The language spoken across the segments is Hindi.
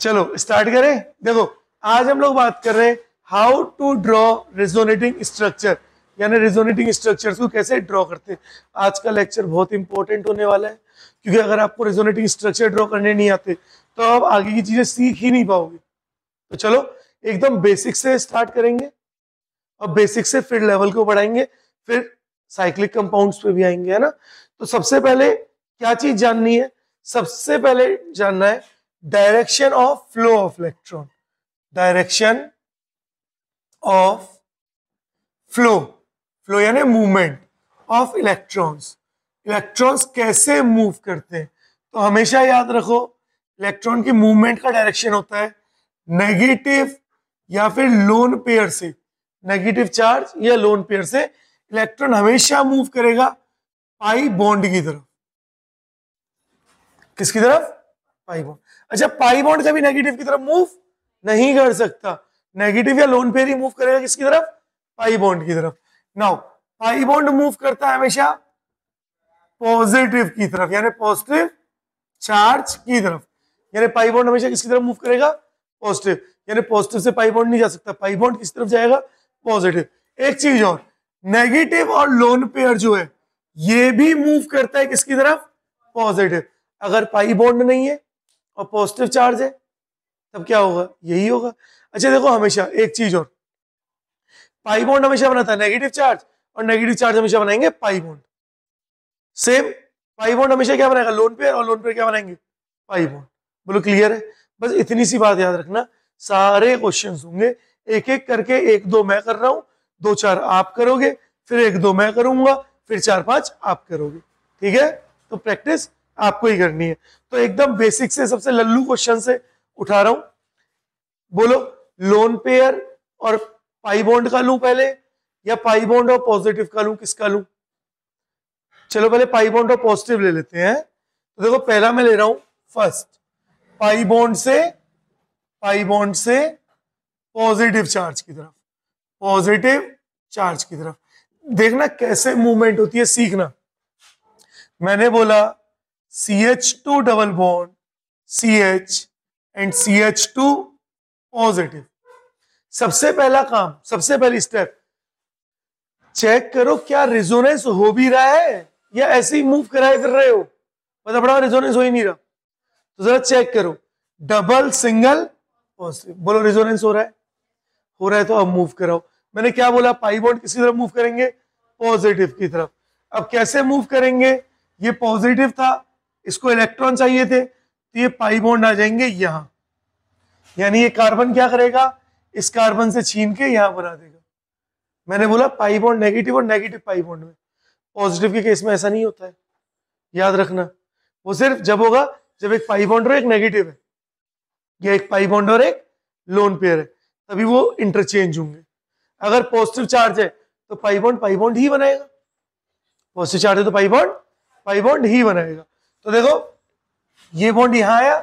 चलो स्टार्ट करें देखो आज हम लोग बात कर रहे हैं how to draw resonating structure यानी रेजोनेटिंग स्ट्रक्चर को कैसे ड्रॉ करते हैं आज का लेक्चर बहुत इंपॉर्टेंट होने वाला है क्योंकि अगर आपको रेजोनेटिंग स्ट्रक्चर ड्रॉ करने नहीं आते तो आप आगे की चीजें सीख ही नहीं पाओगे तो चलो एकदम बेसिक से स्टार्ट करेंगे और बेसिक से फिर लेवल को बढ़ाएंगे फिर साइक्लिक कंपाउंड्स पे भी आएंगे है ना तो सबसे पहले क्या चीज जाननी है सबसे पहले जानना है direction of flow of electron direction of flow flow यानी मूवमेंट ऑफ इलेक्ट्रॉन्स इलेक्ट्रॉन्स कैसे मूव करते हैं तो हमेशा याद रखो इलेक्ट्रॉन की मूवमेंट का डायरेक्शन होता है नेगेटिव या फिर लोन पेयर से नेगेटिव चार्ज या लोन पेयर से इलेक्ट्रॉन हमेशा मूव करेगा पाई बॉन्ड की तरफ किसकी तरफ पाई बॉन्ड अच्छा पाई बॉन्ड कभी नेगेटिव की तरफ मूव नहीं कर सकता नेगेटिव या लोन पेयर ही मूव करेगा किसकी तरफ पाई बॉन्ड की तरफ नाउ पाई बॉन्ड मूव करता है हमेशा पॉजिटिव की तरफ यानी पॉजिटिव चार्ज की तरफ यानी पाई बॉन्ड हमेशा किसकी तरफ मूव करेगा पॉजिटिव यानी पॉजिटिव से पाई बॉन्ड नहीं जा सकता पाई बॉन्ड किस तरफ जाएगा पॉजिटिव एक चीज और नेगेटिव और लोन पेयर जो है ये भी मूव करता है किसकी तरफ पॉजिटिव अगर पाई बॉन्ड नहीं है और पॉजिटिव चार्ज है तब क्या होगा यही होगा अच्छा देखो हमेशा एक चीज और पाई बॉन्ड हमेशा बनाता है नेगेटिव चार्ज और नेगेटिव चार्ज हमेशा बनाएंगे pi bond same pi bond हमेशा क्या बनाएगा लोन पेयर और लोन पेयर क्या बनाएंगे पाई बॉन्ड बोलो क्लियर है बस इतनी सी बात याद रखना सारे क्वेश्चन होंगे एक एक करके एक दो मैं कर रहा हूँ दो चार आप करोगे फिर एक दो मैं करूंगा फिर चार पांच आप करोगे ठीक है तो प्रैक्टिस आपको ही करनी है तो एकदम बेसिक से सबसे लल्लू क्वेश्चन से उठा रहा हूं बोलो लोन पेयर और पाई बॉन्ड का लू पहले या पाई बॉन्ड और पॉजिटिव का लू किसका लू चलो पहले पाई बॉन्ड और पॉजिटिव ले लेते हैं तो देखो पहला मैं ले रहा हूं फर्स्ट पाई बॉन्ड से पाई बॉन्ड से पॉजिटिव चार्ज की तरफ पॉजिटिव चार्ज की तरफ देखना कैसे मूवमेंट होती है सीखना मैंने बोला CH2 double bond, CH and CH2 positive सबसे पहला काम सबसे पहली स्टेप चेक करो क्या रिजोनेंस हो भी रहा है या ऐसे ही मूव कराए कर रहे हो मतलब बड़ा रिजोनेंस हो ही नहीं रहा तो जरा चेक करो डबल सिंगल पॉजिटिव बोलो रिजोनेंस हो रहा है हो रहा है तो अब मूव कराओ मैंने क्या बोला पाई बॉन्ड किसी तरफ मूव करेंगे पॉजिटिव की तरफ अब कैसे मूव करेंगे ये पॉजिटिव था इसको इलेक्ट्रॉन चाहिए थे तो ये पाई बॉन्ड आ जाएंगे यहां यानी ये कार्बन क्या करेगा इस कार्बन से छीन के यहां बना देगा मैंने बोला पाई बॉन्ड नेगेटिव और नेगेटिव पाई बॉन्ड में पॉजिटिव के केस में ऐसा नहीं होता है याद रखना वो सिर्फ जब होगा जब एक पाई बॉन्ड और एक नेगेटिव है या एक पाई बॉन्ड और एक लोन पेयर है तभी वो इंटरचेंज होंगे अगर पॉजिटिव चार्ज है तो पाई बॉन्ड पाई बॉन्ड ही बनाएगा पॉजिटिव चार्ज है तो पाई बॉन्ड पाई बॉन्ड ही बनाएगा तो देखो ये बॉन्ड यहां आया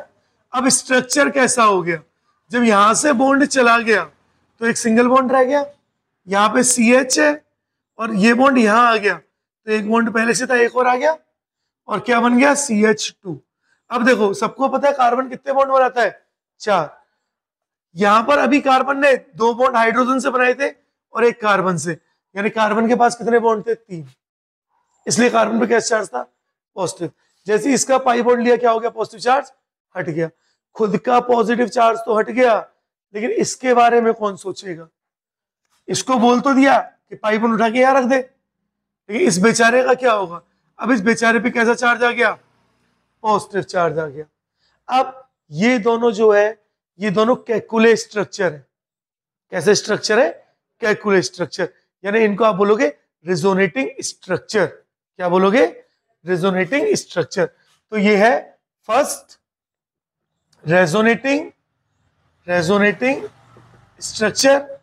अब स्ट्रक्चर कैसा हो गया जब यहां से बॉन्ड चला गया तो एक सिंगल बॉन्ड रह गया यहाँ पे सी एच है और ये बॉन्ड यहाँ आ गया तो एक बॉन्ड पहले से था एक और आ गया और क्या बन गया सी एच टू अब देखो सबको पता है कार्बन कितने बॉन्ड बनाता है चार यहां पर अभी कार्बन ने दो बॉन्ड हाइड्रोजन से बनाए थे और एक कार्बन से यानी कार्बन के पास कितने बॉन्ड थे तीन इसलिए कार्बन पे कैसे चार्ज था पॉजिटिव जैसे इसका पाई होल्ड लिया क्या हो गया पॉजिटिव चार्ज हट गया खुद का पॉजिटिव चार्ज तो हट गया लेकिन इसके बारे में कौन सोचेगा इसको बोल तो दिया कि पाई होल्ड उठा के यहां रख दे लेकिन इस बेचारे का क्या होगा अब इस बेचारे पे कैसा चार्ज आ गया पॉजिटिव चार्ज आ गया अब ये दोनों जो है ये दोनों कैकुले स्ट्रक्चर है कैसे स्ट्रक्चर है कैकुले स्ट्रक्चर यानी इनको आप बोलोगे रिजोनेटिंग स्ट्रक्चर क्या बोलोगे रेजोनेटिंग स्ट्रक्चर तो ये है first resonating resonating structure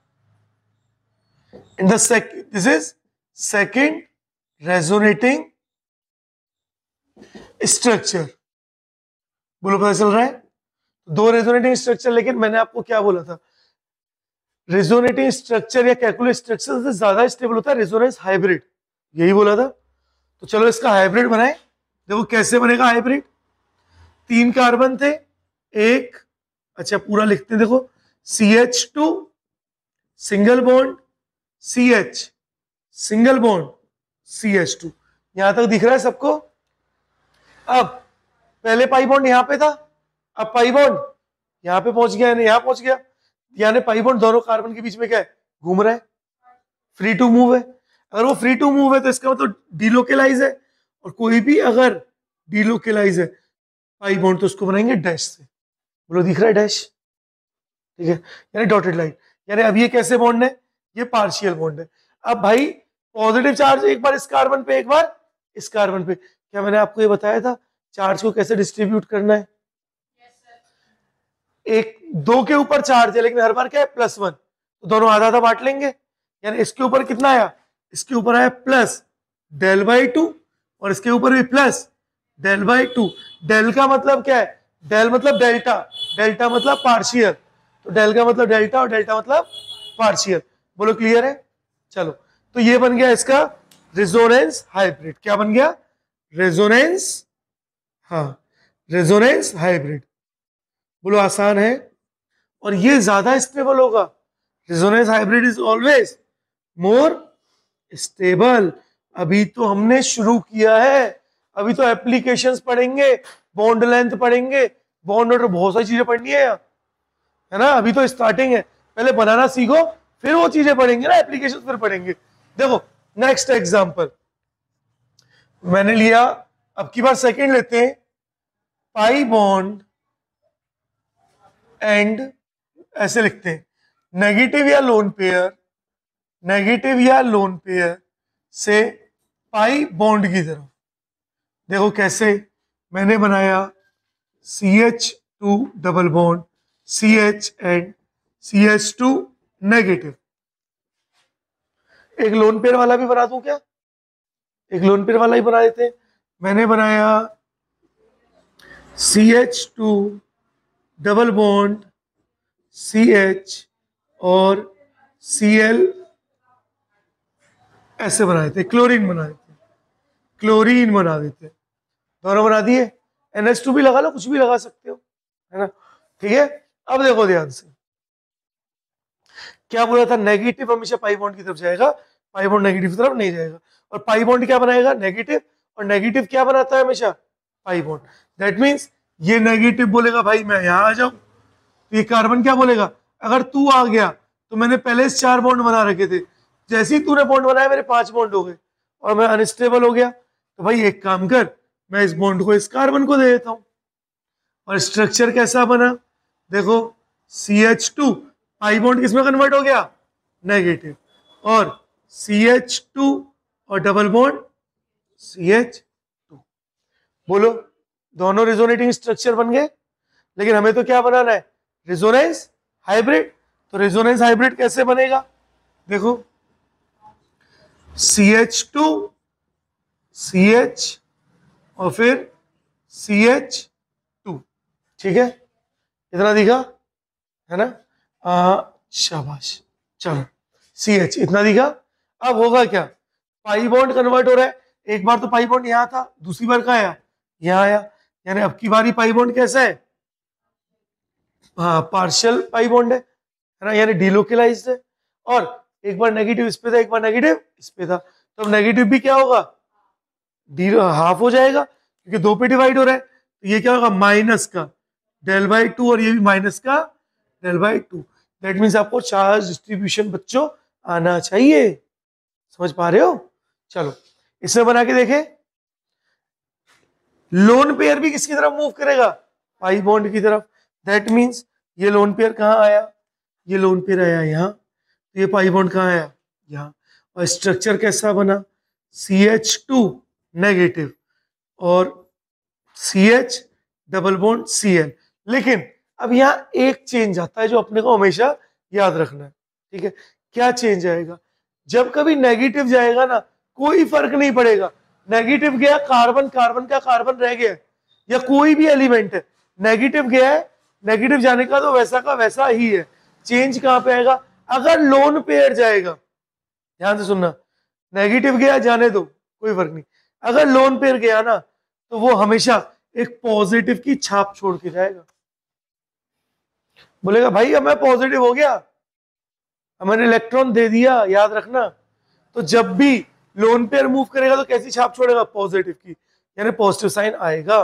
in the sec this is second resonating structure बोलो पता चल रहा है दो रेजोनेटिंग स्ट्रक्चर लेकिन मैंने आपको क्या बोला था रेजोनेटिंग स्ट्रक्चर या कैलकुलेट स्ट्रक्चर से ज्यादा स्टेबल होता है रेजोनेंस हाइब्रिड यही बोला था तो चलो इसका हाइब्रिड बनाए देखो कैसे बनेगा हाइब्रिड तीन कार्बन थे एक अच्छा पूरा लिखते देखो C H two single bond C H single bond C H two यहां तक दिख रहा है सबको अब पहले पाई बॉन्ड यहां पे था अब पाई बॉन्ड यहां पे पहुंच गया यानी यहां पहुंच गया यानी पाई बॉन्ड दोनों कार्बन के बीच में क्या है घूम रहा है फ्री टू मूव है अगर वो फ्री टू मूव है तो इसका मतलब डीलोकेलाइज है और कोई भी अगर डीलोकेलाइज है पाई बॉन्ड तो उसको बनाएंगे डैश से बोलो दिख रहा है डैश ठीक है यानी डॉटेड लाइन यानी अब ये कैसे बॉन्ड है ये पार्शियल बॉन्ड है अब भाई पॉजिटिव चार्ज एक बार इस कार्बन पे एक बार इस कार्बन पे क्या मैंने आपको ये बताया था चार्ज को कैसे डिस्ट्रीब्यूट करना है yes, एक दो के ऊपर चार्ज है लेकिन हर बार क्या है प्लस वन तो दोनों आधा आधा बांट लेंगे यानी इसके ऊपर कितना आया इसके ऊपर आया प्लस डेल बाई टू और इसके ऊपर भी plus del by two del का मतलब क्या है डेल मतलब डेल्टा डेल्टा मतलब पार्शियल तो डेल का मतलब डेल्टा और डेल्टा मतलब पार्शियल बोलो क्लियर है चलो तो ये बन गया इसका रेजोनेंस हाइब्रिड क्या बन गया रेजोनेंस हाँ रेजोनेंस हाइब्रिड बोलो आसान है और ये ज्यादा स्टेबल होगा resonance hybrid is always more stable अभी तो हमने शुरू किया है अभी तो एप्लीकेशंस पढ़ेंगे बॉन्ड लेंथ पढ़ेंगे बॉन्ड ऑर्डर बहुत सारी चीजें पढ़नी है यार है ना अभी तो स्टार्टिंग है पहले बनाना सीखो फिर वो चीजें पढ़ेंगे ना एप्लीकेशन फिर पढ़ेंगे देखो नेक्स्ट एग्जाम्पल मैंने लिया अब की बार सेकेंड लेते हैं पाई बॉन्ड एंड ऐसे लिखते हैं नेगेटिव या लोन पेयर नेगेटिव या लोन पेयर से पाई बॉन्ड की तरफ देखो कैसे मैंने बनाया C H two double bond C H and C H two negative एक लोन पेयर वाला भी बना दू क्या एक लोन पेयर वाला ही बना देते मैंने बनाया C H two double bond C H और सी एल ऐसे बना देते क्लोरीन बना देते क्लोरीन बना देते दोनों बना दिए एन एच टू भी लगा लो कुछ भी लगा सकते हो है ना ठीक है अब देखो ध्यान से क्या बोला था नेगेटिव हमेशा पाइबॉन्ड की तरफ जाएगा पाइबॉन्ड नेगेटिव की तरफ नहीं जाएगा और पाइबॉन्ड क्या बनाएगा नेगेटिव और नेगेटिव क्या बनाता है हमेशा पाइबॉन्ड दैट मीन्स ये नेगेटिव बोलेगा भाई मैं यहां आ जाऊं तो ये कार्बन क्या बोलेगा अगर तू आ गया तो मैंने पहले चार बॉन्ड बना रखे थे जैसे ही तूने बॉन्ड बनाया मेरे पांच बॉन्ड हो गए और मैं अनस्टेबल हो गया तो भाई एक काम कर मैं इस बॉन्ड को इस कार्बन को दे देता हूं और स्ट्रक्चर कैसा बना देखो C H two pi bond किसमें कन्वर्ट हो गया नेगेटिव और सी एच टू और double bond C H two बोलो दोनों रिजोनेटिंग स्ट्रक्चर बन गए लेकिन हमें तो क्या बनाना है रिजोनेंस हाइब्रिड तो रिजोनेंस हाइब्रिड कैसे बनेगा देखो C H two C H और फिर सी एच टू ठीक है इतना दिखा है ना शाबाश चलो सी एच इतना दिखा अब होगा क्या पाई बॉन्ड कन्वर्ट हो रहा है एक बार तो पाई बॉन्ड यहाँ था दूसरी बार कहा आया यहाँ आया यानी अब की बारी पाई बॉन्ड कैसा है हाँ पार्शियल पाई बॉन्ड है ना यानी डीलोकलाइज्ड है और एक बार नेगेटिव इस पे था एक बार नेगेटिव इस पे था तो अब नेगेटिव भी क्या होगा डी हाफ हो जाएगा क्योंकि दो पे डिवाइड हो रहा है तो ये क्या होगा माइनस का डेल बाई टू और ये भी माइनस का del by two that means आपको चार्ज डिस्ट्रीब्यूशन बच्चों आना चाहिए समझ पा रहे हो चलो इसमें बना के देखे लोन पेयर भी किसकी तरफ मूव करेगा पाई बॉन्ड की तरफ दैट मीन्स ये लोन पेयर कहाँ आया ये लोन पेयर आया यहाँ तो ये पाई बॉन्ड कहाँ आया यहाँ और स्ट्रक्चर कैसा बना सी एच टू नेगेटिव और C H double bond C N लेकिन अब यहाँ एक चेंज आता है जो अपने को हमेशा याद रखना है ठीक है क्या चेंज आएगा जब कभी नेगेटिव जाएगा ना कोई फर्क नहीं पड़ेगा नेगेटिव गया कार्बन कार्बन का कार्बन रह गया या कोई भी एलिमेंट है नेगेटिव गया है नेगेटिव जाने का तो वैसा का वैसा ही है चेंज कहाँ पे आएगा अगर लोन पेयर जाएगा ध्यान से सुनना नेगेटिव गया जाने दो कोई फर्क नहीं अगर लोन पेयर गया ना तो वो हमेशा एक पॉजिटिव की छाप छोड़ के जाएगा बोलेगा भाई अब मैं पॉजिटिव हो गया अब मैंने इलेक्ट्रॉन दे दिया याद रखना तो जब भी लोन पेयर मूव करेगा तो कैसी छाप छोड़ेगा पॉजिटिव की यानी पॉजिटिव साइन आएगा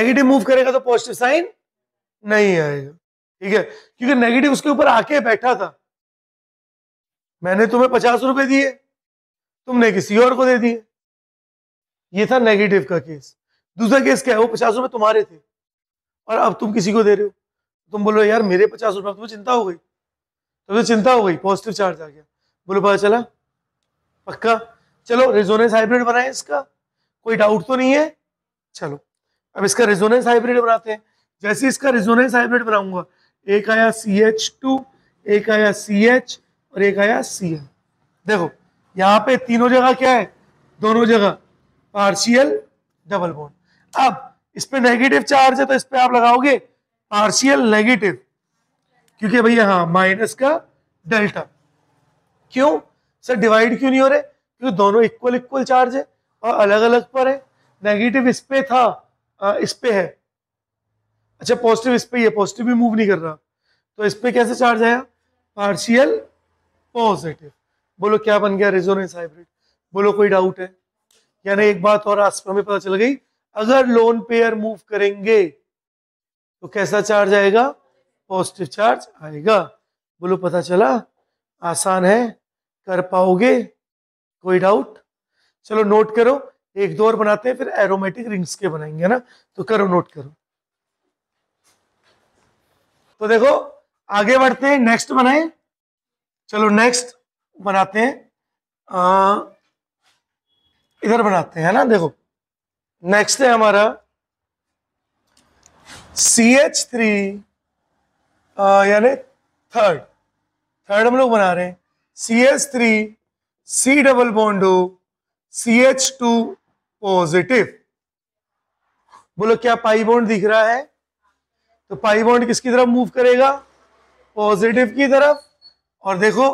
नेगेटिव मूव करेगा तो पॉजिटिव साइन नहीं आएगा ठीक है क्योंकि नेगेटिव उसके ऊपर आके बैठा था मैंने तुम्हें पचास रुपए दिए तुमने किसी और को दे दिए ये था नेगेटिव का केस दूसरा केस क्या है वो पचास रुपए तुम्हारे थे और अब तुम किसी को दे रहे हो तुम बोलो यार मेरे पचास रुपए तुम्हें चिंता हो गई तुम्हें चिंता हो गई पॉजिटिव चार्ज आ गया बोलो पता चला पक्का चलो रेजोनेंस हाइब्रिड बनाए इसका कोई डाउट तो नहीं है चलो अब इसका रेजोनेंस हाइब्रिड बनाते हैं जैसे इसका रेजोनेंस हाइब्रिड बनाऊंगा एक आया सी एच टू एक आया सी एच और एक आया सी एल देखो यहाँ पे तीनों जगह क्या है दोनों जगह पार्शियल डबल बोन अब इस पे नेगेटिव चार्ज है तो इस पे आप लगाओगे पार्शियल नेगेटिव क्योंकि भैया हाँ माइनस का डेल्टा क्यों सर डिवाइड क्यों नहीं हो रहे क्योंकि दोनों इक्वल इक्वल चार्ज है और अलग अलग पर है नेगेटिव इस पे था इस पे है अच्छा पॉजिटिव इस पर पॉजिटिव भी मूव नहीं कर रहा तो इस पर कैसे चार्ज आया पार्शियल पॉजिटिव बोलो क्या बन गया रेजोनेंस हाइब्रिड बोलो कोई डाउट है यानी एक बात और हमें पता चल गई अगर लोन पेयर मूव करेंगे तो कैसा चार्ज आएगा पॉजिटिव चार्ज आएगा बोलो पता चला आसान है कर पाओगे कोई डाउट चलो नोट करो एक दो और बनाते हैं फिर एरोमेटिक रिंग्स के बनाएंगे ना तो करो नोट करो तो देखो आगे बढ़ते हैं नेक्स्ट बनाए चलो नेक्स्ट बनाते हैं आ, इधर बनाते हैं ना देखो नेक्स्ट है हमारा सी एच थ्री यानी थर्ड थर्ड हम लोग बना रहे हैं C H three C double बॉन्डो सी एच टू पॉजिटिव बोलो क्या पाई बॉन्ड दिख रहा है तो पाई बॉन्ड किसकी तरफ मूव करेगा पॉजिटिव की तरफ और देखो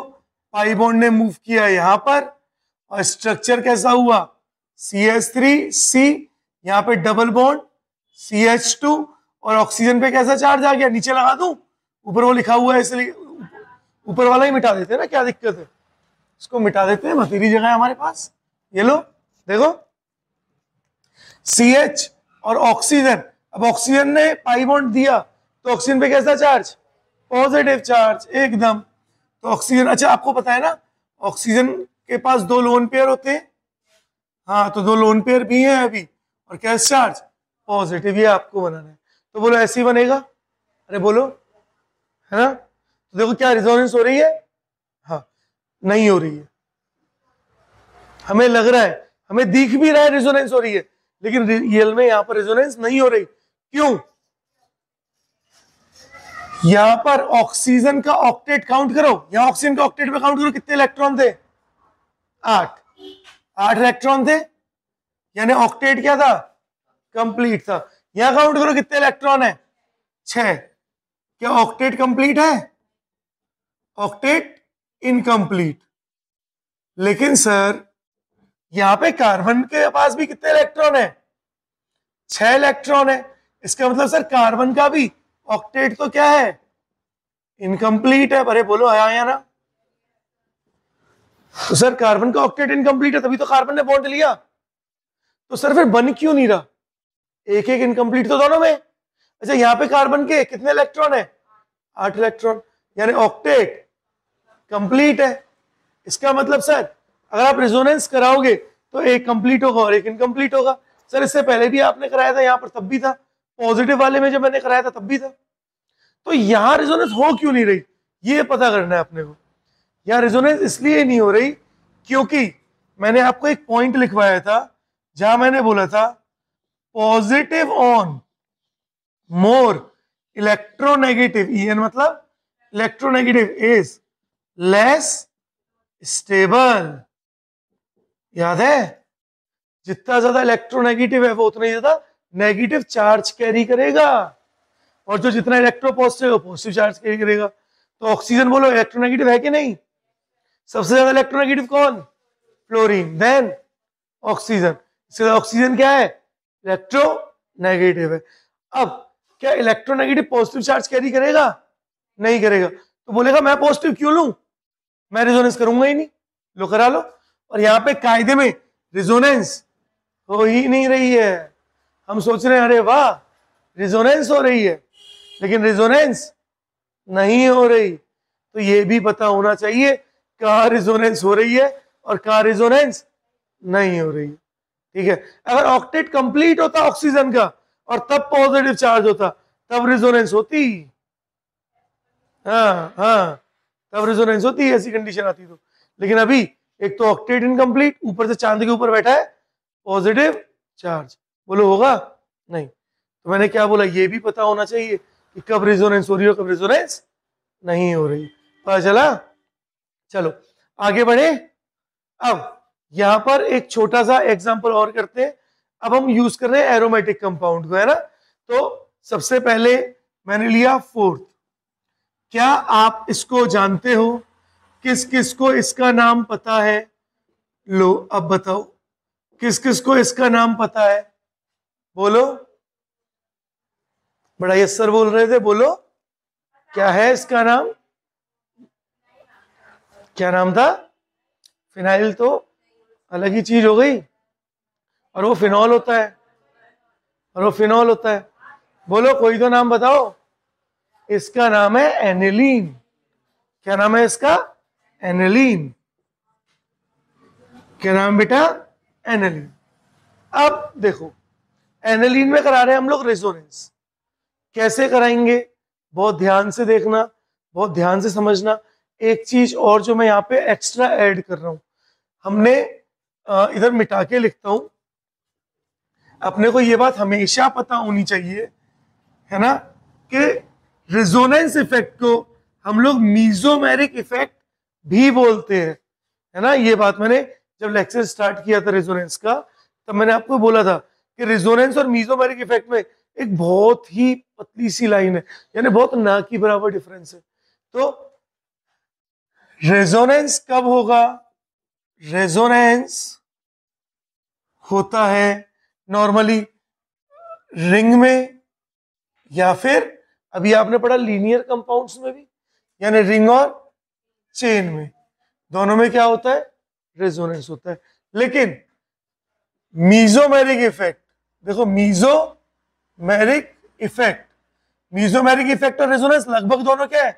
पाई बॉन्ड ने मूव किया यहां पर और स्ट्रक्चर कैसा हुआ सी एच थ्री सी यहाँ पे double bond C H two और ऑक्सीजन पे कैसा चार्ज आ गया नीचे लगा दू ऊपर वो लिखा हुआ है इसलिए ऊपर वाला ही मिटा देते हैं ना क्या दिक्कत है इसको मिटा देते हैं बतीली जगह है हमारे पास ये लो देखो सी एच और ऑक्सीजन अब ऑक्सीजन ने पाई बॉन्ड दिया तो ऑक्सीजन पे कैसा चार्ज पॉजिटिव चार्ज एकदम तो ऑक्सीजन अच्छा आपको पता है ना ऑक्सीजन के पास दो लोन पेयर होते हैं हाँ तो दो लोन पेयर भी हैं अभी और क्या चार्ज पॉजिटिव ये आपको बनाना है तो बोलो ऐसे ही बनेगा अरे बोलो है ना तो देखो क्या रिजोनेंस हो रही है हाँ नहीं हो रही है हमें लग रहा है हमें दिख भी रहा है रिजोनेंस हो रही है लेकिन रियल में यहाँ पर रिजोनेंस नहीं हो रही क्यों यहां पर ऑक्सीजन का ऑक्टेट काउंट करो यहां ऑक्सीजन का ऑक्टेट में काउंट करो कितने इलेक्ट्रॉन थे आठ आठ इलेक्ट्रॉन थे यानी ऑक्टेट क्या था कंप्लीट था यहां काउंट करो कितने इलेक्ट्रॉन है छ क्या ऑक्टेट कंप्लीट है ऑक्टेट इनकम्प्लीट लेकिन सर यहां पे कार्बन के पास भी कितने इलेक्ट्रॉन है छह इलेक्ट्रॉन है इसका मतलब सर कार्बन का भी ऑक्टेट तो क्या है इनकम्प्लीट है अरे बोलो आया या ना तो सर कार्बन का ऑक्टेट इनकम्प्लीट है तभी तो कार्बन ने बॉन्ड लिया तो सर फिर बन क्यों नहीं रहा एक एक इनकम्प्लीट तो दोनों में अच्छा यहां पे कार्बन के कितने इलेक्ट्रॉन है आठ इलेक्ट्रॉन यानी ऑक्टेट कंप्लीट है इसका मतलब सर अगर आप रिजोनेंस कराओगे तो एक कंप्लीट होगा और एक इनकम्प्लीट होगा सर इससे पहले भी आपने कराया था यहां पर तब भी था पॉजिटिव वाले में जब मैंने कराया था तब भी था तो यहां रिजोनेंस हो क्यों नहीं रही ये पता करना है अपने को यहां रिजोनेंस इसलिए नहीं हो रही क्योंकि मैंने आपको एक पॉइंट लिखवाया था जहां मैंने बोला था positive on more electronegative E N मतलब इलेक्ट्रोनेगेटिव इज लेस स्टेबल याद है जितना ज्यादा इलेक्ट्रोनेगेटिव है वो उतना ही ज्यादा नेगेटिव चार्ज कैरी करेगा और जो जितना इलेक्ट्रो पॉजिटिव है पॉजिटिव चार्ज कैरी करेगा तो ऑक्सीजन बोलो इलेक्ट्रोनेगेटिव है कि नहीं सबसे ज्यादा इलेक्ट्रोनेगेटिव कौन फ्लोरीन देन ऑक्सीजन इसके ऑक्सीजन क्या है इलेक्ट्रो नेगेटिव है अब क्या इलेक्ट्रोनेगेटिव पॉजिटिव चार्ज कैरी करेगा नहीं करेगा तो बोलेगा मैं पॉजिटिव क्यों लू मैं रिजोनेंस करूंगा ही नहीं लो करा लो और यहाँ पे कायदे में रिजोनेंस हो ही नहीं रही है हम सोच रहे हैं अरे वाह रिजोनेंस हो रही है लेकिन रिजोनेंस नहीं हो रही तो ये भी पता होना चाहिए कहा रिजोनेंस हो रही है और कहा रिजोनेंस नहीं हो रही ठीक है अगर ऑक्टेट कंप्लीट होता ऑक्सीजन का और तब पॉजिटिव चार्ज होता तब रिजोनेंस होती हाँ हाँ तब रिजोनेंस होती ऐसी कंडीशन आती तो लेकिन अभी एक तो ऑक्टेट इनकम्प्लीट ऊपर से चांद के ऊपर बैठा है पॉजिटिव चार्ज बोलो होगा नहीं तो मैंने क्या बोला ये भी पता होना चाहिए कि कब रेजोनेंस हो रही हो कब रेजोनेंस नहीं हो रही पता चला चलो आगे बढ़े अब यहां पर एक छोटा सा एग्जाम्पल और करते हैं अब हम यूज कर रहे हैं एरोमेटिक कंपाउंड को है ना तो सबसे पहले मैंने लिया फोर्थ क्या आप इसको जानते हो किस किस को इसका नाम पता है लो अब बताओ किस किस को इसका नाम पता है बोलो बड़ा सर बोल रहे थे बोलो क्या है इसका नाम क्या नाम था फिनाइल तो अलग ही चीज हो गई और वो फिनॉल होता है और वो फिनॉल होता है बोलो कोई तो नाम बताओ इसका नाम है एनिलीन क्या नाम है इसका एनिलीन क्या नाम बेटा एनिलीन अब देखो एनलिन में करा रहे हैं हम लोग रेजोनेंस कैसे कराएंगे बहुत ध्यान से देखना बहुत ध्यान से समझना एक चीज और जो मैं यहाँ पे एक्स्ट्रा ऐड कर रहा हूं हमने इधर मिटा के लिखता हूं अपने को ये बात हमेशा पता होनी चाहिए है ना कि रेजोनेंस इफेक्ट को हम लोग मीजोमेरिक इफेक्ट भी बोलते हैं है ना ये बात मैंने जब लेक्चर स्टार्ट किया था रेजोनेंस का तब मैंने आपको बोला था कि रिजोनेंस और मीजोमेरिक इफेक्ट में एक बहुत ही पतली सी लाइन है यानी बहुत ना की बराबर डिफरेंस है तो रेजोनेंस कब होगा रेजोनेंस होता है नॉर्मली रिंग में या फिर अभी आपने पढ़ा लीनियर कंपाउंड्स में भी यानी रिंग और चेन में दोनों में क्या होता है रेजोनेंस होता है लेकिन मीजोमेरिक इफेक्ट देखो मीजो मैरिक इफेक्ट मैरिक इफेक्ट और रेजोनेंस लगभग दोनों क्या है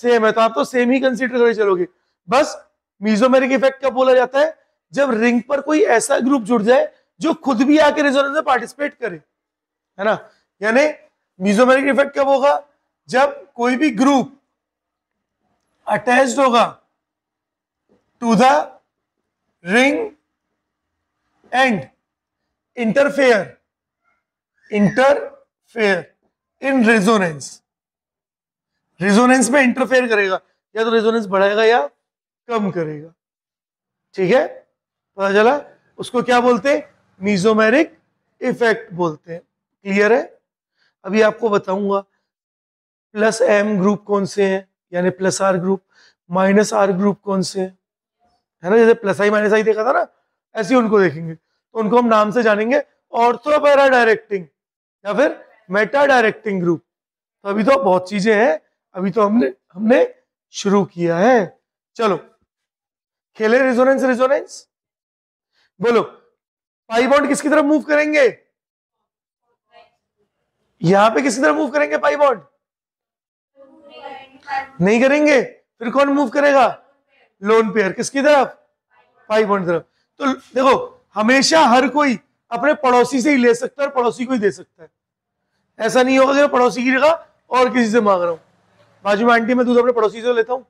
सेम है तो आप तो सेम ही कंसीडर करके चलोगे बस मीजोमेरिक इफेक्ट क्या बोला जाता है जब रिंग पर कोई ऐसा ग्रुप जुड़ जाए जो खुद भी आके रेजोनेंस में पार्टिसिपेट करे है ना यानी मीजोमेरिक इफेक्ट कब होगा जब कोई भी ग्रुप अटैच होगा to the ring and interfere interfere in resonance resonance में इंटरफेयर करेगा या तो रेजोनेंस बढ़ाएगा या कम करेगा ठीक है पता चला उसको क्या बोलते हैं मीजोमेरिक इफेक्ट बोलते हैं क्लियर है अभी आपको बताऊंगा प्लस एम ग्रुप कौन से हैं यानी plus R group minus R group कौन से हैं है ना जैसे प्लस आई माइनस आई देखा था ना ऐसे उनको देखेंगे तो उनको हम नाम से जानेंगे ऑर्थोपैरा डायरेक्टिंग या फिर मेटा डायरेक्टिंग ग्रुप तो अभी तो बहुत चीजें हैं अभी तो हमने हमने शुरू किया है चलो खेले रिजोनेंस रिजोनेंस बोलो पाई बॉन्ड किसकी तरफ मूव करेंगे यहां पे किसकी तरफ मूव करेंगे पाई बॉन्ड नहीं करेंगे फिर कौन मूव करेगा लोन पेयर किसकी तरफ पाई बॉन्ड तरफ तो देखो हमेशा हर कोई अपने पड़ोसी से ही ले सकता है और पड़ोसी को ही दे सकता है ऐसा नहीं होगा कि पड़ोसी की जगह और किसी से मांग रहा हूं बाजू में आंटी मैं दूध अपने पड़ोसी से तो लेता हूं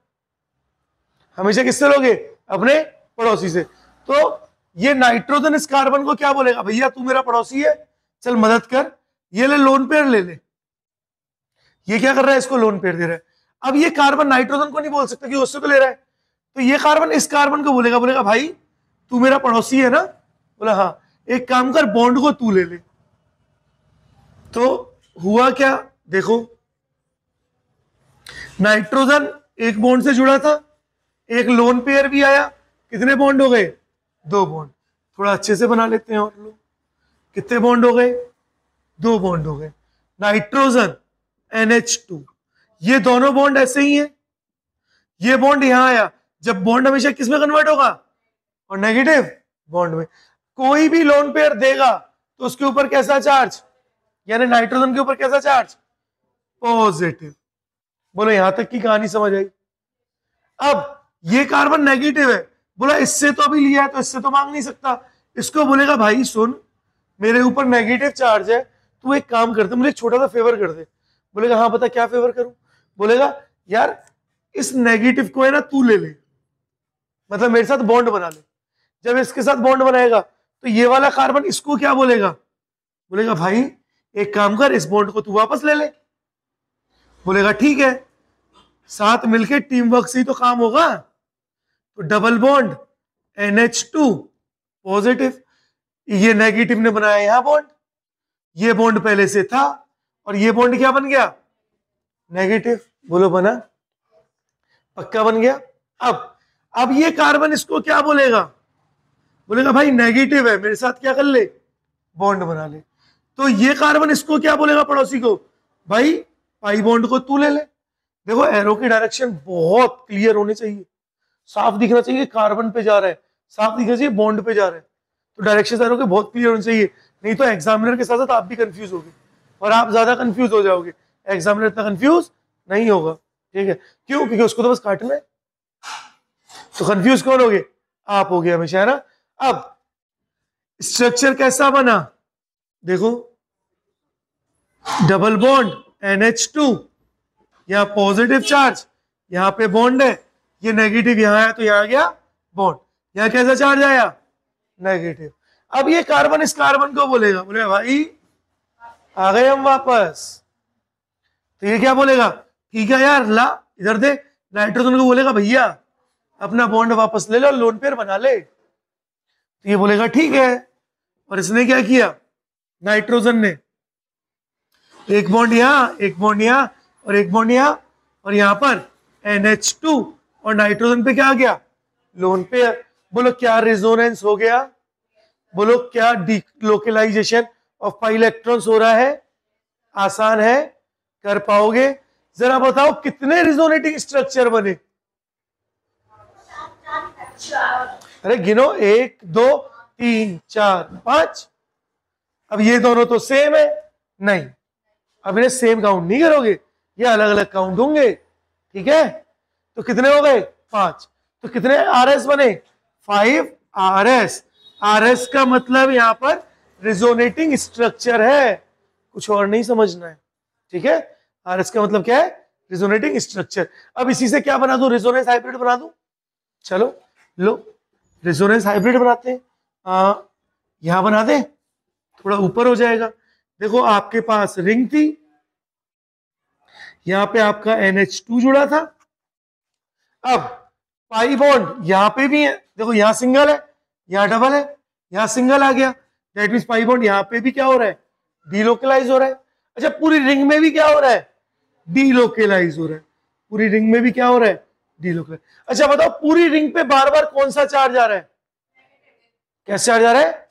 हमेशा किससे लोगे अपने पड़ोसी से तो ये नाइट्रोजन इस कार्बन को क्या बोलेगा भैया तू मेरा पड़ोसी है चल मदद कर ये ले लोन पेयर ले ले ये क्या कर रहा है इसको लोन पेयर दे रहा है अब ये कार्बन नाइट्रोजन को नहीं बोल सकता कि उससे तो ले रहा है तो ये कार्बन इस कार्बन को बोलेगा बोलेगा भाई तू मेरा पड़ोसी है ना बोला हाँ एक काम कर बॉन्ड को तू ले ले तो हुआ क्या देखो नाइट्रोजन एक बॉन्ड से जुड़ा था एक लोन पेयर भी आया कितने बॉन्ड हो गए दो बॉन्ड थोड़ा अच्छे से बना लेते हैं और लोग कितने बॉन्ड हो गए दो बॉन्ड हो गए नाइट्रोजन NH2 ये दोनों बॉन्ड ऐसे ही हैं ये बॉन्ड यहां आया जब बॉन्ड हमेशा किसमें कन्वर्ट होगा और नेगेटिव बॉन्ड में कोई भी लोन पेयर देगा तो उसके ऊपर कैसा चार्ज यानी नाइट्रोजन के ऊपर कैसा चार्ज पॉजिटिव बोलो यहां तक की कहानी समझ आई अब ये कार्बन नेगेटिव है बोला इससे तो अभी लिया है तो इससे तो मांग नहीं सकता इसको बोलेगा भाई सुन मेरे ऊपर नेगेटिव चार्ज है तू एक काम दे मुझे छोटा सा फेवर कर दे बोलेगा हाँ बता क्या फेवर करूं बोलेगा यार इस नेगेटिव को है ना तू ले ले मतलब मेरे साथ बॉन्ड बना ले जब इसके साथ बॉन्ड बनाएगा तो ये वाला कार्बन इसको क्या बोलेगा बोलेगा भाई एक काम कर इस बॉन्ड को तू वापस ले ले बोलेगा ठीक है साथ मिलके टीम वर्क से ही तो काम होगा तो double bond N H two positive ये नेगेटिव ने बनाया यहां बॉन्ड ये बॉन्ड पहले से था और ये बॉन्ड क्या बन गया नेगेटिव बोलो बना पक्का बन गया अब अब ये कार्बन इसको क्या बोलेगा बोलेगा भाई नेगेटिव है मेरे साथ क्या कर ले बॉन्ड बना ले तो ये कार्बन इसको क्या बोलेगा पड़ोसी को भाई पाई बॉन्ड को तू ले ले देखो एरो की डायरेक्शन बहुत क्लियर होनी चाहिए साफ दिखना चाहिए कार्बन पे जा रहा है साफ दिखना चाहिए बॉन्ड पे जा रहा है तो डायरेक्शन एरो के बहुत क्लियर होने चाहिए नहीं तो एग्जामिनर के साथ साथ आप भी कंफ्यूज होगे और आप ज्यादा कंफ्यूज हो जाओगे एग्जामिनर इतना कंफ्यूज नहीं होगा ठीक है क्यों क्योंकि उसको तो बस काटना है तो कंफ्यूज कौन हो आप हो गए हमेशा है ना अब स्ट्रक्चर कैसा बना देखो डबल बॉन्ड टू यहां पॉजिटिव चार्ज यहाँ पे बॉन्ड है ये नेगेटिव यहां आया तो यहाँ गया बॉन्ड यहाँ कैसा चार्ज आया नेगेटिव अब ये कार्बन इस कार्बन को बोलेगा बोले भाई आ गए हम वापस तो ये क्या बोलेगा ठीक है यार ला इधर दे नाइट्रोजन को बोलेगा भैया अपना बॉन्ड वापस ले लो लोन पेयर बना ले तो ये बोलेगा ठीक है और इसने क्या किया नाइट्रोजन ने एक बॉन्ड यहां एक बॉन्ड यहां और एक बॉन्ड यहां और यहां पर NH2 और नाइट्रोजन पे क्या आ गया लोन पे बोलो क्या रेजोनेंस हो गया बोलो क्या डिलोकलाइजेशन ऑफ पाई इलेक्ट्रॉन्स हो रहा है आसान है कर पाओगे जरा बताओ कितने रिजोनेटिंग स्ट्रक्चर बने अरे गिनो एक दो तीन चार पांच अब ये दोनों तो सेम है नहीं अब इन्हें सेम काउंट नहीं करोगे ये अलग अलग काउंट होंगे ठीक है तो कितने हो गए पांच तो कितने आर एस बने five R S R S का मतलब यहां पर रिजोनेटिंग स्ट्रक्चर है कुछ और नहीं समझना है ठीक है आर एस का मतलब क्या है रिजोनेटिंग स्ट्रक्चर अब इसी से क्या बना दू रिजोनेंस हाइब्रिड बना दू चलो लो रिजोनेंस हाइब्रिड बनाते हैं यहां बना दे थोड़ा ऊपर हो जाएगा देखो आपके पास रिंग थी यहां पे आपका NH2 जुड़ा था अब पाई बॉन्ड यहां पे भी है देखो यहां सिंगल है यहां डबल है यहां सिंगल आ गया दैट मीन पाई बॉन्ड यहां पे भी क्या हो रहा है डीलोकलाइज हो रहा है अच्छा पूरी रिंग में भी क्या हो रहा है डीलोकलाइज हो रहा है पूरी रिंग में भी क्या हो रहा है डीलोकलाइज अच्छा बताओ पूरी रिंग पे बार बार कौन सा चार्ज आ रहा है कैसे चार्ज आ रहा है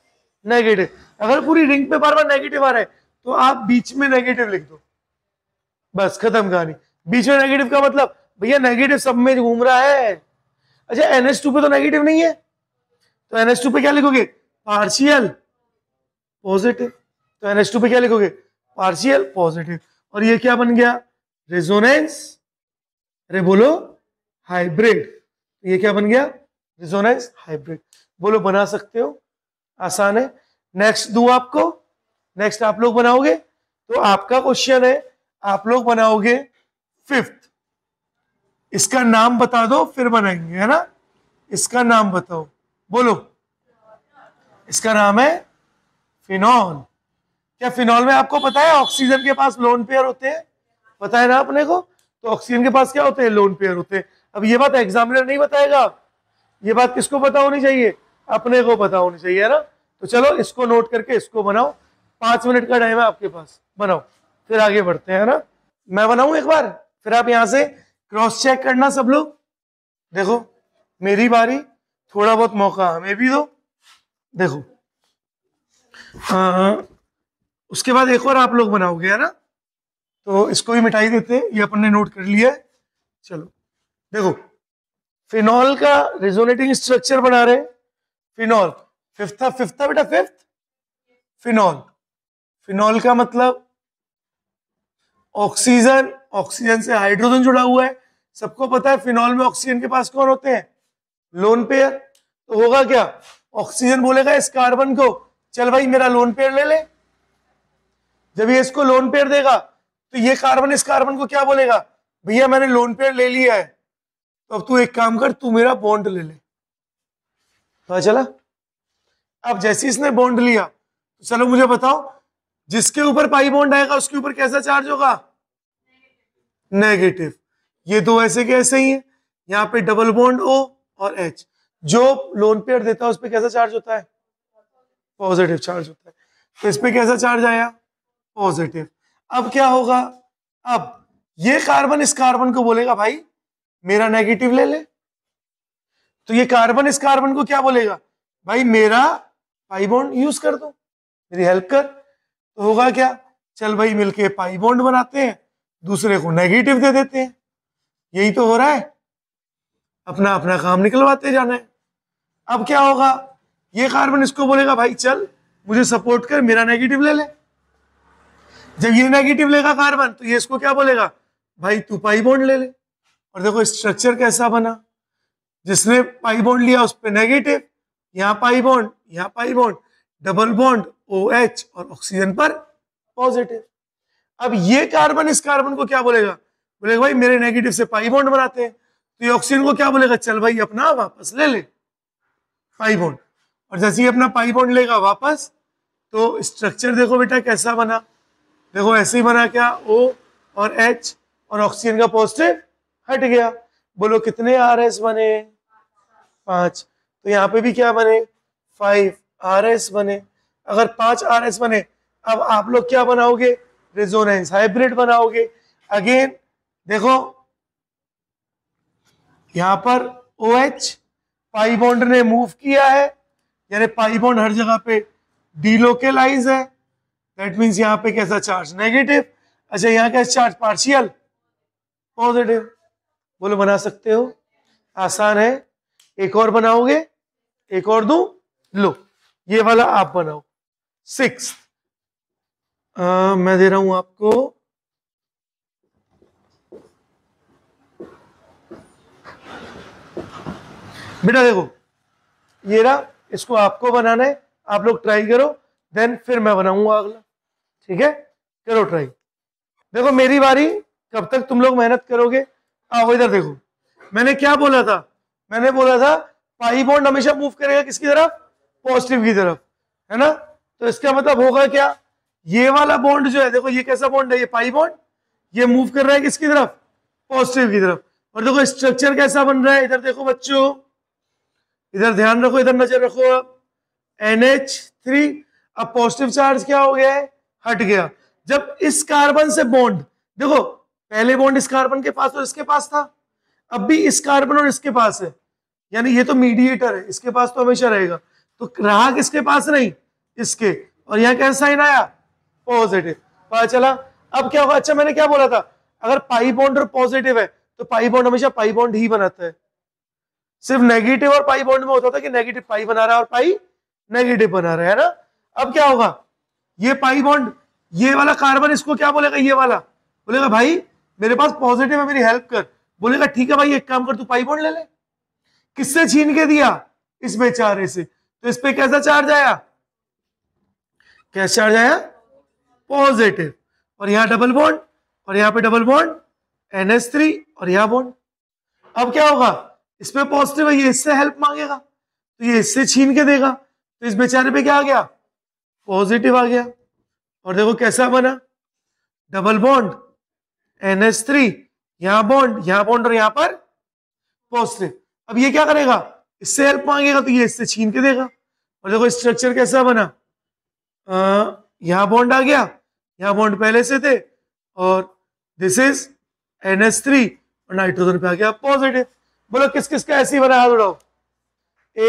नेगेटिव अगर पूरी रिंग पे बार बार नेगेटिव आ रहा है तो आप बीच में नेगेटिव लिख दो बस खत्म कहानी बीच में नेगेटिव का मतलब भैया नेगेटिव सब में घूम रहा है अच्छा एन एस टू पे तो नेगेटिव नहीं है तो एन टू पे क्या लिखोगे पार्शियल पॉजिटिव तो एनएस टू पे क्या लिखोगे पार्शियल पॉजिटिव और ये क्या बन गया रेजोनेंस बोलो हाइब्रिड ये क्या बन गया रेजोनेंस हाइब्रिड बोलो बना सकते हो आसान है नेक्स्ट दू आपको नेक्स्ट आप लोग बनाओगे तो आपका क्वेश्चन है आप लोग बनाओगे फिफ्थ इसका नाम बता दो फिर बनाएंगे है ना इसका नाम बताओ बोलो इसका नाम है फिनॉल क्या फिनॉल में आपको पता है ऑक्सीजन के पास लोन पेयर होते हैं पता है ना अपने को तो ऑक्सीजन के पास क्या होते हैं लोन पेयर होते हैं अब ये बात एग्जामिनर नहीं बताएगा ये बात किसको पता होनी चाहिए अपने को पता होनी चाहिए ना तो चलो इसको नोट करके इसको बनाओ पांच मिनट का टाइम है आपके पास बनाओ फिर आगे बढ़ते हैं ना मैं बनाऊ एक बार फिर आप यहां से क्रॉस चेक करना सब लोग देखो मेरी बारी थोड़ा बहुत मौका हमें भी दो देखो आ, हाँ, उसके बाद एक और आप लोग बनाओगे है ना तो इसको भी मिठाई देते हैं ये अपन ने नोट कर लिया है चलो देखो फिनॉल का रिजोनेटिंग स्ट्रक्चर बना रहे फिनॉल फिफ्थ फिफ्थ बेटा फिफ्थ फिनॉल फिनॉल का मतलब ऑक्सीजन ऑक्सीजन से हाइड्रोजन जुड़ा हुआ है सबको पता है फिनॉल में ऑक्सीजन के पास कौन होते हैं लोन पेयर तो होगा क्या ऑक्सीजन बोलेगा इस कार्बन को चल भाई मेरा लोन पेयर ले ले जब ये इसको लोन पेयर देगा तो ये कार्बन इस कार्बन को क्या बोलेगा भैया मैंने लोन पेयर ले लिया है तो अब तू एक काम कर तू मेरा बॉन्ड ले ले तो चला अब जैसे इसने बॉन्ड लिया तो चलो मुझे बताओ जिसके ऊपर पाई बॉन्ड आएगा उसके ऊपर कैसा चार्ज होगा नेगेटिव ये दो ऐसे के ऐसे ही है यहाँ पे डबल बॉन्ड ओ और एच जो लोन पेयर देता है उस पर कैसा चार्ज होता है पॉजिटिव चार्ज होता है तो इस पर कैसा चार्ज आया पॉजिटिव अब क्या होगा अब ये कार्बन इस कार्बन को बोलेगा भाई मेरा नेगेटिव ले ले तो ये कार्बन इस कार्बन को क्या बोलेगा भाई मेरा पाई बॉन्ड यूज कर दो मेरी हेल्प कर तो होगा क्या चल भाई मिलके पाई बॉन्ड बनाते हैं दूसरे को नेगेटिव दे देते हैं यही तो हो रहा है अपना अपना काम निकलवाते जाना है अब क्या होगा ये कार्बन इसको बोलेगा भाई चल मुझे सपोर्ट कर मेरा नेगेटिव ले ले जब ये नेगेटिव लेगा कार्बन तो ये इसको क्या बोलेगा भाई तू पाई बॉन्ड ले ले और देखो स्ट्रक्चर कैसा बना जिसने पाई बॉन्ड लिया उस पर नेगेटिव यहाँ पाई बॉन्ड यहाँ pi bond double bond O H और ऑक्सीजन पर पॉजिटिव अब ये कार्बन इस कार्बन को क्या बोलेगा बोलेगा भाई मेरे नेगेटिव से पाई बॉन्ड बनाते हैं तो ये ऑक्सीजन को क्या बोलेगा चल भाई अपना वापस ले ले पाई बॉन्ड और जैसे ही अपना पाई बॉन्ड लेगा वापस तो स्ट्रक्चर देखो बेटा कैसा बना देखो ऐसे ही बना क्या ओ और एच और ऑक्सीजन का पॉजिटिव हट गया बोलो कितने आर एस बने पांच तो यहाँ पे भी क्या बने फाइव आर एस बने अगर पांच आर एस बने अब आप लोग क्या बनाओगे रेजोनेंस हाइब्रिड बनाओगे अगेन देखो यहां पर ओ एच पाई बॉन्ड ने मूव किया है यानी पाई बॉन्ड हर जगह पे डीलोकेलाइज है दैट मीन्स यहां पे कैसा चार्ज नेगेटिव अच्छा यहाँ कैसा चार्ज पार्शियल पॉजिटिव बोलो बना सकते हो आसान है एक और बनाओगे एक और दू लो ये वाला आप बनाओ सिक्स मैं दे रहा हूं आपको बेटा देखो ये रहा इसको आपको बनाना है आप लोग ट्राई करो देन फिर मैं बनाऊंगा अगला ठीक है करो ट्राई देखो मेरी बारी कब तक तुम लोग मेहनत करोगे आओ इधर देखो मैंने क्या बोला था मैंने बोला था पाई बॉन्ड हमेशा मूव करेगा किसकी तरफ पॉजिटिव की तरफ है ना तो इसका मतलब होगा क्या ये वाला बॉन्ड जो है देखो ये कैसा बॉन्ड है ये पाई बॉन्ड ये मूव कर रहा है किसकी तरफ पॉजिटिव की तरफ और देखो स्ट्रक्चर कैसा बन रहा है इधर देखो बच्चों इधर ध्यान रखो इधर नजर रखो अब एन एच थ्री अब पॉजिटिव चार्ज क्या हो गया है हट गया जब इस कार्बन से बॉन्ड देखो पहले बॉन्ड इस कार्बन के पास और इसके पास था अब भी इस कार्बन और इसके पास है यानी ये तो मीडिएटर है इसके पास तो हमेशा रहेगा तो रहा किसके पास नहीं इसके और यहां कैसा साइन आया पॉजिटिव पता चला अब क्या होगा अच्छा मैंने क्या बोला था अगर पाई बॉन्ड और पॉजिटिव है तो पाई बॉन्ड हमेशा पाई बॉन्ड ही बनाता है सिर्फ नेगेटिव और पाई बॉन्ड में होता था कि नेगेटिव पाई बना रहा है और पाई नेगेटिव बना रहा है ना अब क्या होगा ये पाई बॉन्ड ये वाला कार्बन इसको क्या बोलेगा ये वाला बोलेगा भाई मेरे पास पॉजिटिव है मेरी हेल्प कर बोलेगा ठीक है भाई एक काम कर तू पाई बॉन्ड ले ले किससे छीन के दिया इस बेचारे से तो इस पर कैसा चार्ज आया कैसा चार्ज आया पॉजिटिव और यहां डबल बॉन्ड और यहां पे डबल बॉन्ड थ्री और यहां बॉन्ड अब क्या होगा इसमें पॉजिटिव है ये इससे हेल्प मांगेगा तो ये इससे छीन के देगा तो इस बेचारे पे क्या आ गया पॉजिटिव आ गया और देखो कैसा बना डबल बॉन्ड एनएस थ्री यहां बॉन्ड यहां बॉन्ड और यहां पर पॉजिटिव अब ये क्या करेगा इससे हेल्प मांगेगा तो ये इससे छीन के देगा और देखो स्ट्रक्चर कैसा बना आ, यहाँ बॉन्ड आ गया यहाँ बॉन्ड पहले से थे और this is N S three और नाइट्रोजन पे आ गया पॉजिटिव बोलो किस किस का ऐसी बना हाथ उड़ाओ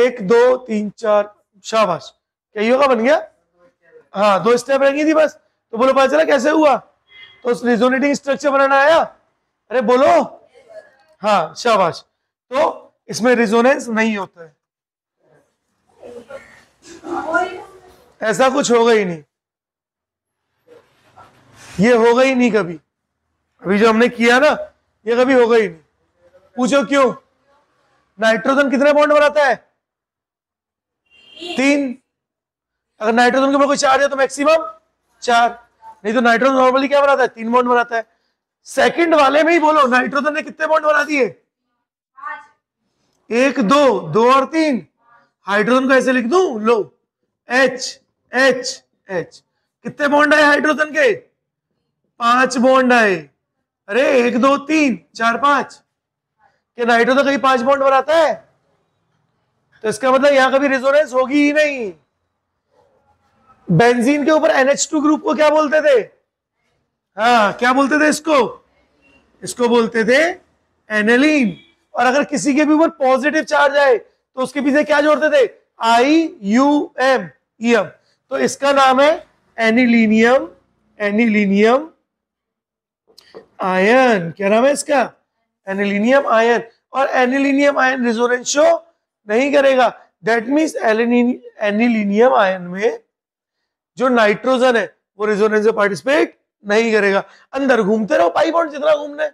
एक दो तीन चार शाबाश क्या होगा बन गया हाँ दो स्टेप रहेंगी थी बस तो बोलो पता चला कैसे हुआ तो उस रिजोनेटिंग स्ट्रक्चर बनाना आया अरे बोलो हाँ शाबाश तो इसमें रिजोनेंस नहीं होता है ऐसा कुछ होगा ही नहीं ये होगा ही नहीं कभी अभी जो हमने किया ना ये कभी होगा ही नहीं पूछो क्यों नाइट्रोजन कितने बॉन्ड बनाता है तीन अगर नाइट्रोजन के ऊपर कोई चार है तो मैक्सिमम चार नहीं तो नाइट्रोजन नॉर्मली क्या बनाता है तीन बॉन्ड बनाता है सेकंड वाले में ही बोलो नाइट्रोजन ने कितने बॉन्ड बना दिए एक दो दो और तीन हाइड्रोजन को ऐसे लिख दू लो एच एच एच कितने बॉन्ड आए हाइड्रोजन के पांच बॉन्ड आए अरे एक दो तीन चार पांच क्या नाइट्रोजन कहीं पांच बॉन्ड बनाता है तो इसका मतलब यहां कभी रिजोनेंस होगी ही नहीं बेंजीन के ऊपर टू ग्रुप को क्या बोलते थे हाँ क्या बोलते थे इसको इसको बोलते थे एनेलिन और अगर किसी के भी ऊपर पॉजिटिव चार्ज आए तो उसके पीछे क्या जोड़ते थे आई यू एम एम तो इसका नाम है एनिलीनियम एनिलीनियम आयन क्या नाम है इसका एनिलीनियम आयन और एनिलीनियम आयन रिजोरेंस शो नहीं करेगा दैट मीन्स एनिलीनियम आयन में जो नाइट्रोजन है वो रिजोरेंस में पार्टिसिपेट नहीं करेगा अंदर घूमते रहो पाइप जितना घूमना है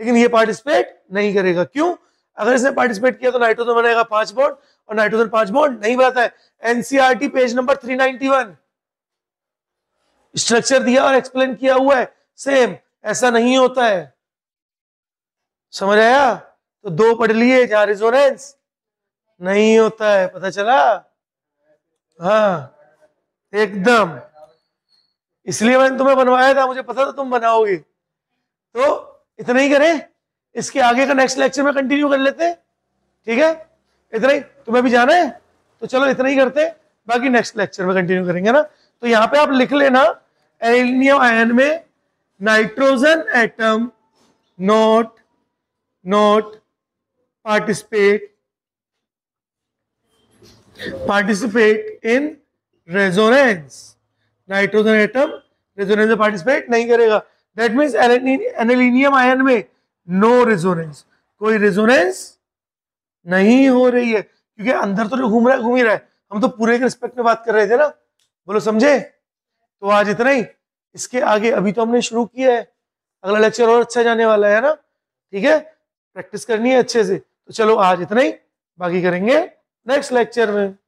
लेकिन ये पार्टिसिपेट नहीं करेगा क्यों अगर इसने पार्टिसिपेट किया तो नाइट्रोजन बनाएगा पांच बॉन्ड और नाइट्रोजन पांच बॉन्ड नहीं बनाता है एनसीआरटी पेज नंबर 391 स्ट्रक्चर दिया और एक्सप्लेन किया हुआ है सेम ऐसा नहीं होता है समझ आया तो दो पढ़ लिए जहां रिजोनेंस नहीं होता है पता चला हा एकदम इसलिए मैंने तुम्हें बनवाया था मुझे पता था तुम बनाओगे तो इतना ही करें इसके आगे का नेक्स्ट लेक्चर में कंटिन्यू कर लेते ठीक है इतना ही तुम्हें भी जाना है तो चलो इतना ही करते बाकी नेक्स्ट लेक्चर में कंटिन्यू करेंगे ना तो यहां पे आप लिख लेना एलिनियम आयन में nitrogen atom not not participate participate in resonance nitrogen atom resonance में पार्टिसिपेट नहीं करेगा दैट मीन्स एनिलीनियम आयन में नो रेजोनेंस कोई रेजोनेंस नहीं हो रही है क्योंकि अंदर तो घूम रहा घूम ही रहा है हम तो पूरे के रिस्पेक्ट में बात कर रहे थे ना बोलो समझे तो आज इतना ही इसके आगे अभी तो हमने शुरू किया है अगला लेक्चर और अच्छा जाने वाला है ना ठीक है प्रैक्टिस करनी है अच्छे से तो चलो आज इतना ही बाकी करेंगे नेक्स्ट लेक्चर में